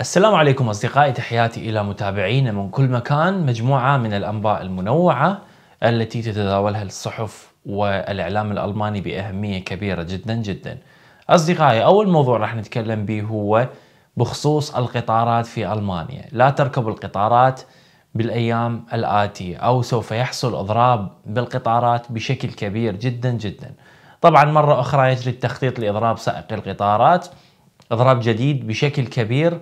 السلام عليكم اصدقائي تحياتي الى متابعينا من كل مكان مجموعه من الانباء المنوعه التي تتداولها الصحف والاعلام الالماني باهميه كبيره جدا جدا. اصدقائي اول موضوع راح نتكلم به هو بخصوص القطارات في المانيا، لا تركب القطارات بالايام الاتيه او سوف يحصل اضراب بالقطارات بشكل كبير جدا جدا. طبعا مره اخرى يجري التخطيط لاضراب سائقي القطارات اضراب جديد بشكل كبير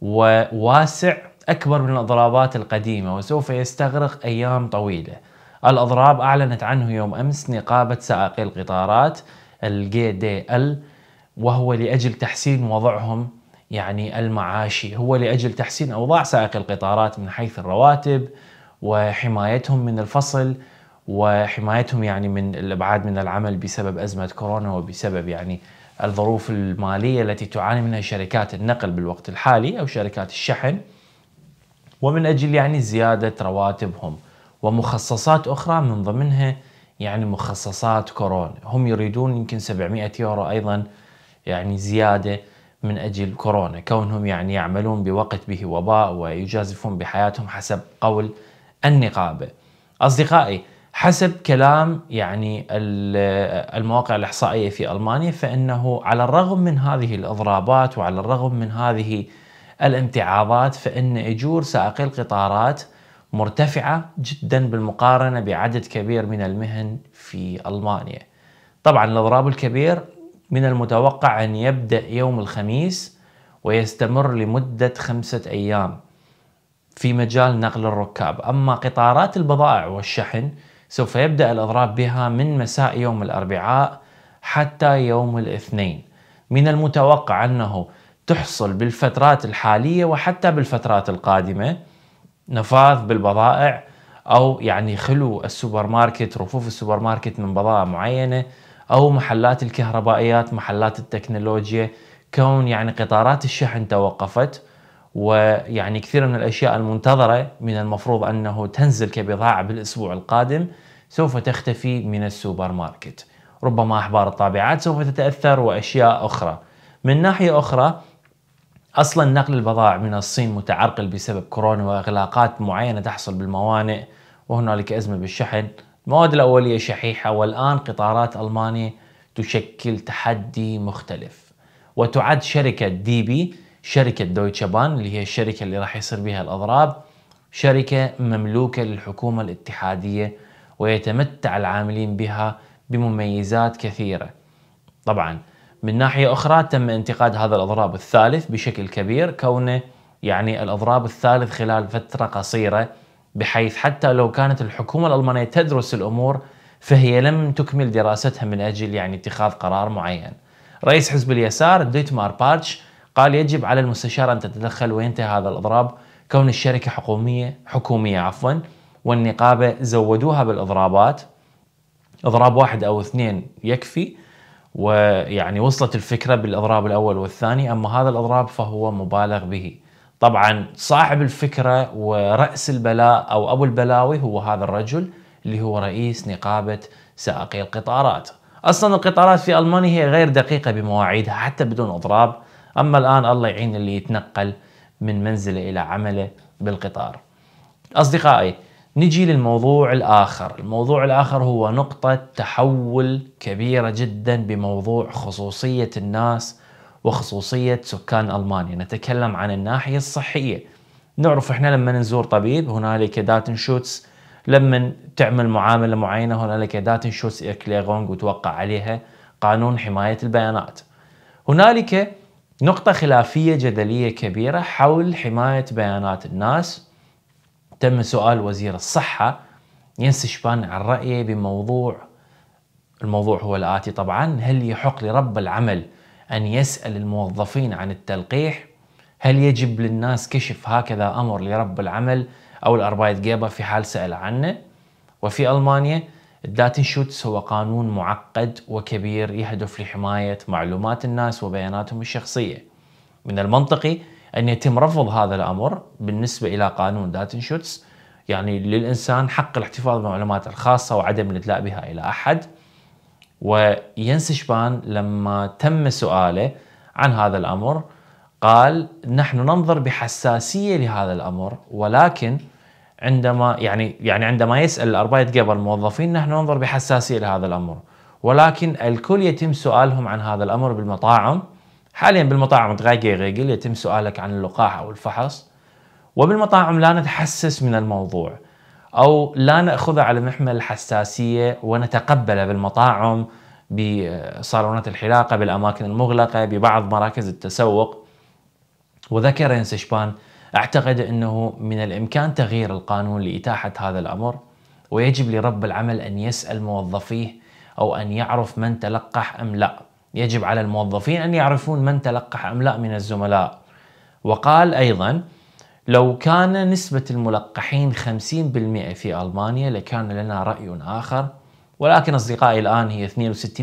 وواسع أكبر من الأضرابات القديمة وسوف يستغرق أيام طويلة الأضراب أعلنت عنه يوم أمس نقابة سائقي القطارات الجي دي ال وهو لأجل تحسين وضعهم يعني المعاشي هو لأجل تحسين أوضاع سائقي القطارات من حيث الرواتب وحمايتهم من الفصل وحمايتهم يعني من الابعاد من العمل بسبب ازمه كورونا وبسبب يعني الظروف المالية التي تعاني منها شركات النقل بالوقت الحالي أو شركات الشحن ومن أجل يعني زيادة رواتبهم ومخصصات أخرى من ضمنها يعني مخصصات كورونا هم يريدون يمكن 700 يورو أيضا يعني زيادة من أجل كورونا كونهم يعني يعملون بوقت به وباء ويجازفون بحياتهم حسب قول النقابة أصدقائي حسب كلام يعني المواقع الاحصائيه في المانيا فانه على الرغم من هذه الاضرابات وعلى الرغم من هذه الامتعاضات فان اجور سائقي القطارات مرتفعه جدا بالمقارنه بعدد كبير من المهن في المانيا. طبعا الاضراب الكبير من المتوقع ان يبدا يوم الخميس ويستمر لمده خمسه ايام في مجال نقل الركاب، اما قطارات البضائع والشحن سوف يبدأ الإضراب بها من مساء يوم الأربعاء حتى يوم الاثنين من المتوقع أنه تحصل بالفترات الحالية وحتى بالفترات القادمة نفاذ بالبضائع أو يعني خلو السوبر ماركت رفوف السوبر ماركت من بضائع معينة أو محلات الكهربائيات محلات التكنولوجيا كون يعني قطارات الشحن توقفت ويعني كثير من الاشياء المنتظره من المفروض انه تنزل كبضاعه بالاسبوع القادم سوف تختفي من السوبر ماركت. ربما احبار الطابعات سوف تتاثر واشياء اخرى. من ناحيه اخرى اصلا نقل البضائع من الصين متعرقل بسبب كورونا واغلاقات معينه تحصل بالموانئ وهنالك ازمه بالشحن. المواد الاوليه شحيحه والان قطارات المانيا تشكل تحدي مختلف. وتعد شركه دي بي شركة دويتشا بان اللي هي الشركة اللي راح يصير بها الأضراب شركة مملوكة للحكومة الاتحادية ويتمتع العاملين بها بمميزات كثيرة طبعا من ناحية أخرى تم انتقاد هذا الأضراب الثالث بشكل كبير كونه يعني الأضراب الثالث خلال فترة قصيرة بحيث حتى لو كانت الحكومة الألمانية تدرس الأمور فهي لم تكمل دراستها من أجل يعني اتخاذ قرار معين رئيس حزب اليسار ديتمار بارتش قال يجب على المستشار أن تتدخل وينتهي هذا الإضراب كون الشركة حكومية حكومية عفوا والنقابة زودوها بالإضرابات إضراب واحد أو اثنين يكفي ويعني وصلت الفكرة بالإضراب الأول والثاني أما هذا الإضراب فهو مبالغ به طبعا صاحب الفكرة ورأس البلاء أو أبو البلاوي هو هذا الرجل اللي هو رئيس نقابة سائقي القطارات أصلا القطارات في ألمانيا هي غير دقيقة بمواعيدها حتى بدون إضراب أما الآن الله يعين اللي يتنقل من منزله إلى عمله بالقطار أصدقائي نجي للموضوع الآخر الموضوع الآخر هو نقطة تحول كبيرة جدا بموضوع خصوصية الناس وخصوصية سكان ألمانيا نتكلم عن الناحية الصحية نعرف احنا لما نزور طبيب هنالك داتن شوتس لما تعمل معاملة معينة هنالك داتن شوتس إكليغونغ وتوقع عليها قانون حماية البيانات هنالك نقطة خلافية جدلية كبيرة حول حماية بيانات الناس تم سؤال وزير الصحة ينس شبان عن رأيه بموضوع الموضوع هو الآتي طبعا هل يحق لرب العمل أن يسأل الموظفين عن التلقيح هل يجب للناس كشف هكذا أمر لرب العمل أو الأربايت جيبا في حال سأل عنه وفي ألمانيا الداتا شوتس هو قانون معقد وكبير يهدف لحماية معلومات الناس وبياناتهم الشخصية من المنطقي أن يتم رفض هذا الأمر بالنسبة إلى قانون داتا شوتس يعني للإنسان حق الاحتفاظ بالمعلومات الخاصة وعدم الإدلاء بها إلى أحد وينس شبان لما تم سؤاله عن هذا الأمر قال نحن ننظر بحساسية لهذا الأمر ولكن عندما يعني يعني عندما يسال الاربايت قبل الموظفين نحن ننظر بحساسيه لهذا الامر ولكن الكل يتم سؤالهم عن هذا الامر بالمطاعم حاليا بالمطاعم تغاقي ريجل يتم سؤالك عن اللقاح او الفحص وبالمطاعم لا نتحسس من الموضوع او لا ناخذه على محمل الحساسيه ونتقبله بالمطاعم بصالونات الحلاقه بالاماكن المغلقه ببعض مراكز التسوق وذكر ينسشبان أعتقد أنه من الإمكان تغيير القانون لإتاحة هذا الأمر ويجب لرب العمل أن يسأل موظفيه أو أن يعرف من تلقح أم لا يجب على الموظفين أن يعرفون من تلقح أم لا من الزملاء وقال أيضا لو كان نسبة الملقحين 50% في ألمانيا لكان لنا رأي آخر ولكن أصدقائي الآن هي 62%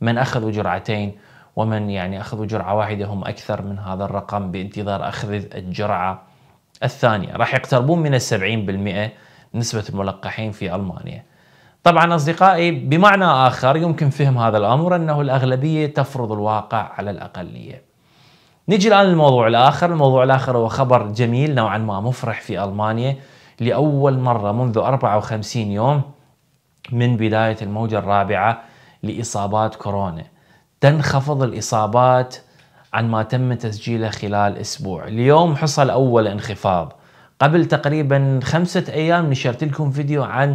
من أخذوا جرعتين ومن يعني أخذوا جرعة واحدة هم أكثر من هذا الرقم بانتظار أخذ الجرعة الثانية راح يقتربون من السبعين بالمئة نسبة الملقحين في ألمانيا طبعا أصدقائي بمعنى آخر يمكن فهم هذا الأمر أنه الأغلبية تفرض الواقع على الأقلية نجي الآن للموضوع الآخر الموضوع الآخر هو خبر جميل نوعا ما مفرح في ألمانيا لأول مرة منذ 54 يوم من بداية الموجة الرابعة لإصابات كورونا تنخفض الإصابات عن ما تم تسجيله خلال أسبوع اليوم حصل أول انخفاض قبل تقريبا خمسة أيام نشرت لكم فيديو عن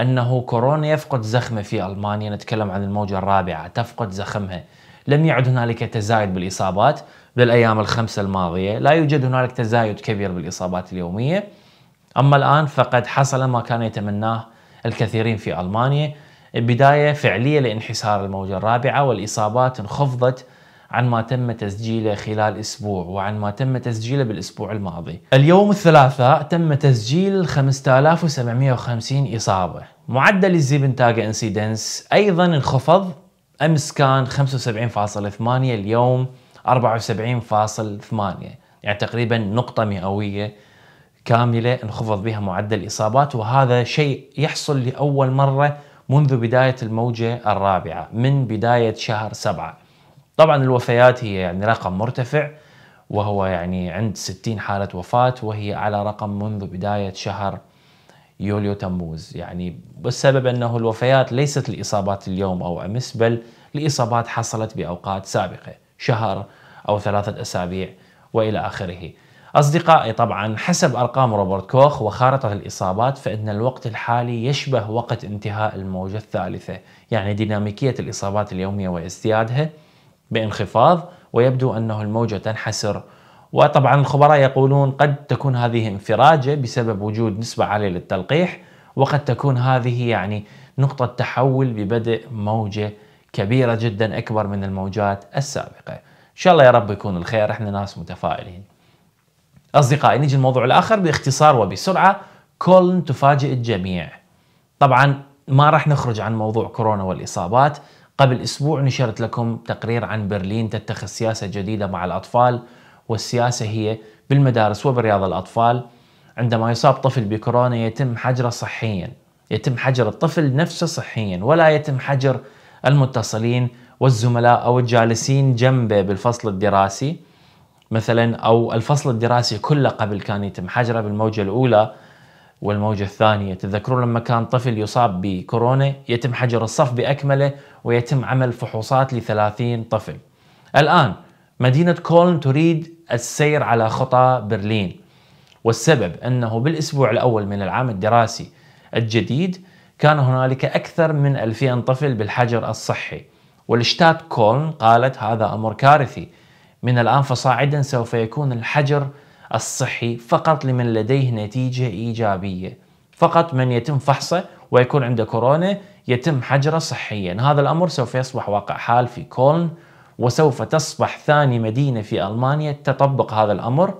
أنه كورونا يفقد زخمه في ألمانيا نتكلم عن الموجة الرابعة تفقد زخمها لم يعد هنالك تزايد بالإصابات بالأيام الخمسة الماضية لا يوجد هنالك تزايد كبير بالإصابات اليومية أما الآن فقد حصل ما كان يتمناه الكثيرين في ألمانيا بداية فعلية لانحسار الموجة الرابعة والإصابات انخفضت عن ما تم تسجيله خلال اسبوع وعن ما تم تسجيله بالاسبوع الماضي. اليوم الثلاثاء تم تسجيل 5750 اصابه. معدل الزيبن انسيدنس ايضا انخفض امس كان 75.8 اليوم 74.8 يعني تقريبا نقطه مئويه كامله انخفض بها معدل الاصابات وهذا شيء يحصل لاول مره منذ بداية الموجة الرابعة من بداية شهر سبعة طبعا الوفيات هي يعني رقم مرتفع وهو يعني عند 60 حالة وفاة وهي على رقم منذ بداية شهر يوليو تموز يعني والسبب أنه الوفيات ليست الإصابات اليوم أو أمس بل الإصابات حصلت بأوقات سابقة شهر أو ثلاثة أسابيع وإلى آخره أصدقائي طبعا حسب أرقام روبرت كوخ وخارطة الإصابات فإن الوقت الحالي يشبه وقت انتهاء الموجة الثالثة يعني ديناميكية الإصابات اليومية وازديادها بانخفاض ويبدو أنه الموجة تنحسر وطبعا الخبراء يقولون قد تكون هذه انفراجة بسبب وجود نسبة عالية للتلقيح وقد تكون هذه يعني نقطة تحول ببدء موجة كبيرة جدا أكبر من الموجات السابقة إن شاء الله يا رب يكون الخير احنا ناس متفائلين أصدقائي نيجي الموضوع الآخر باختصار وبسرعة كولن تفاجئ الجميع طبعا ما راح نخرج عن موضوع كورونا والإصابات قبل أسبوع نشرت لكم تقرير عن برلين تتخذ سياسة جديدة مع الأطفال والسياسة هي بالمدارس وبرياض الأطفال عندما يصاب طفل بكورونا يتم حجره صحيا يتم حجر الطفل نفسه صحيا ولا يتم حجر المتصلين والزملاء أو الجالسين جنبه بالفصل الدراسي مثلا او الفصل الدراسي كله قبل كان يتم حجره بالموجه الاولى والموجه الثانيه، تتذكرون لما كان طفل يصاب بكورونا يتم حجر الصف باكمله ويتم عمل فحوصات ل 30 طفل. الان مدينه كولن تريد السير على خطى برلين. والسبب انه بالاسبوع الاول من العام الدراسي الجديد كان هنالك اكثر من 2000 طفل بالحجر الصحي. والشتات كولن قالت هذا امر كارثي من الآن فصاعدا سوف يكون الحجر الصحي فقط لمن لديه نتيجة إيجابية فقط من يتم فحصه ويكون عنده كورونا يتم حجره صحيا هذا الأمر سوف يصبح واقع حال في كولن وسوف تصبح ثاني مدينة في ألمانيا تطبق هذا الأمر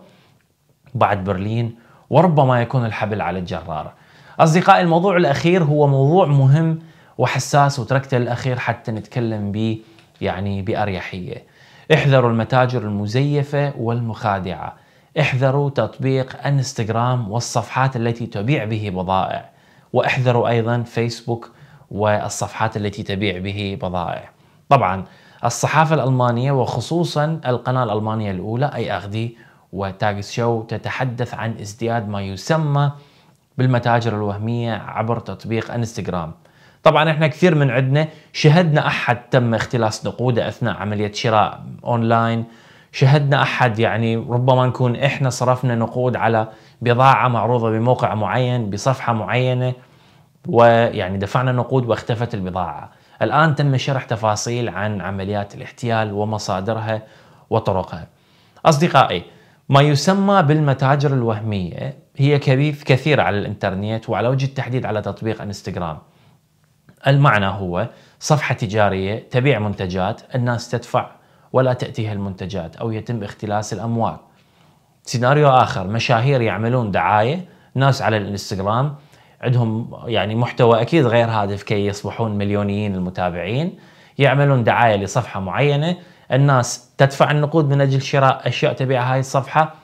بعد برلين وربما يكون الحبل على الجرار أصدقائي الموضوع الأخير هو موضوع مهم وحساس وتركته الأخير حتى نتكلم به يعني بأريحية احذروا المتاجر المزيفة والمخادعة احذروا تطبيق انستغرام والصفحات التي تبيع به بضائع واحذروا ايضا فيسبوك والصفحات التي تبيع به بضائع طبعا الصحافة الألمانية وخصوصا القناة الألمانية الأولى أي أغدي وتاجس شو تتحدث عن ازدياد ما يسمى بالمتاجر الوهمية عبر تطبيق انستغرام طبعا احنا كثير من عندنا شهدنا احد تم اختلاس نقوده اثناء عمليه شراء اونلاين شهدنا احد يعني ربما نكون احنا صرفنا نقود على بضاعه معروضه بموقع معين بصفحه معينه ويعني دفعنا نقود واختفت البضاعه. الان تم شرح تفاصيل عن عمليات الاحتيال ومصادرها وطرقها. اصدقائي ما يسمى بالمتاجر الوهميه هي كبيث كثيره على الانترنت وعلى وجه التحديد على تطبيق انستغرام. المعنى هو صفحة تجارية تبيع منتجات الناس تدفع ولا تأتيها المنتجات أو يتم اختلاس الأموال سيناريو آخر مشاهير يعملون دعاية ناس على الانستغرام عندهم يعني محتوى أكيد غير هادف كي يصبحون مليونيين المتابعين يعملون دعاية لصفحة معينة الناس تدفع النقود من أجل شراء أشياء تبيع هاي الصفحة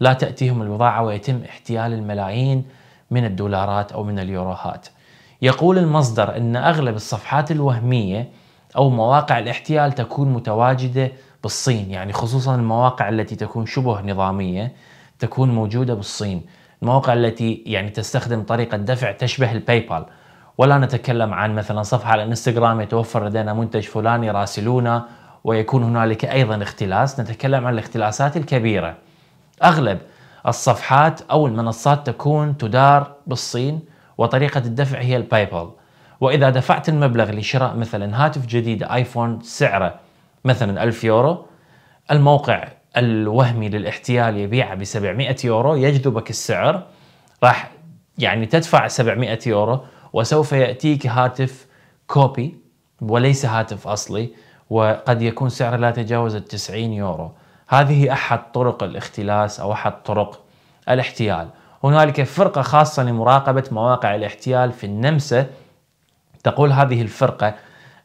لا تأتيهم البضاعة ويتم احتيال الملايين من الدولارات أو من اليوروهات يقول المصدر أن أغلب الصفحات الوهمية أو مواقع الاحتيال تكون متواجدة بالصين يعني خصوصا المواقع التي تكون شبه نظامية تكون موجودة بالصين المواقع التي يعني تستخدم طريقة دفع تشبه الباي بال ولا نتكلم عن مثلا صفحة على الانستغرام يتوفر لدينا منتج فلاني راسلونا ويكون هنالك أيضا اختلاس نتكلم عن الاختلاسات الكبيرة أغلب الصفحات أو المنصات تكون تدار بالصين وطريقة الدفع هي الباي بال وإذا دفعت المبلغ لشراء مثلا هاتف جديد آيفون سعره مثلا 1000 يورو الموقع الوهمي للاحتيال يبيعه ب 700 يورو يجذبك السعر راح يعني تدفع 700 يورو وسوف يأتيك هاتف كوبي وليس هاتف أصلي وقد يكون سعره لا تجاوز ال 90 يورو هذه أحد طرق الاختلاس أو أحد طرق الاحتيال هنالك فرقة خاصة لمراقبة مواقع الاحتيال في النمسا تقول هذه الفرقة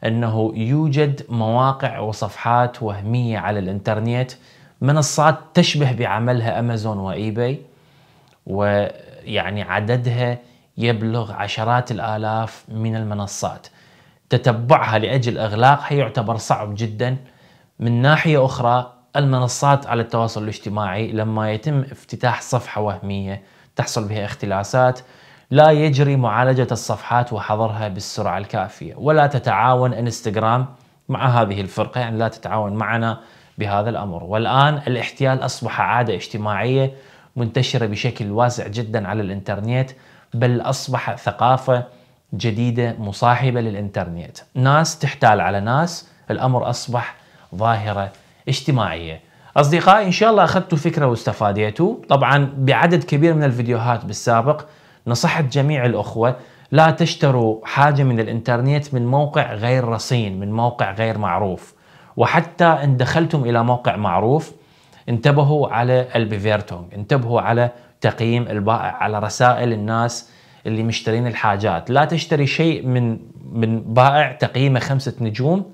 أنه يوجد مواقع وصفحات وهمية على الإنترنت منصات تشبه بعملها أمازون وإيباي ويعني عددها يبلغ عشرات الآلاف من المنصات تتبعها لأجل إغلاقها يعتبر صعب جدا من ناحية أخرى المنصات على التواصل الاجتماعي لما يتم افتتاح صفحة وهمية تحصل بها اختلاسات لا يجري معالجة الصفحات وحظرها بالسرعة الكافية ولا تتعاون انستغرام مع هذه الفرقة يعني لا تتعاون معنا بهذا الأمر والآن الاحتيال أصبح عادة اجتماعية منتشرة بشكل واسع جدا على الإنترنت بل أصبح ثقافة جديدة مصاحبة للإنترنت ناس تحتال على ناس الأمر أصبح ظاهرة اجتماعية أصدقائي إن شاء الله أخذتوا فكرة واستفاديتوا طبعا بعدد كبير من الفيديوهات بالسابق نصحت جميع الأخوة لا تشتروا حاجة من الإنترنت من موقع غير رصين من موقع غير معروف وحتى إن دخلتم إلى موقع معروف انتبهوا على البيفيرتونج انتبهوا على تقييم البائع على رسائل الناس اللي مشترين الحاجات لا تشتري شيء من من بائع تقييمه خمسة نجوم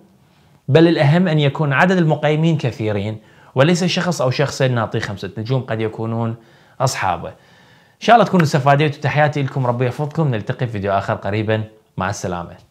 بل الأهم أن يكون عدد المقيمين كثيرين وليس شخص أو شخصين نعطيه خمسة نجوم قد يكونون أصحابه إن شاء الله تكونوا استفاديتوا تحياتي لكم ربي يحفظكم نلتقي في فيديو آخر قريبا مع السلامة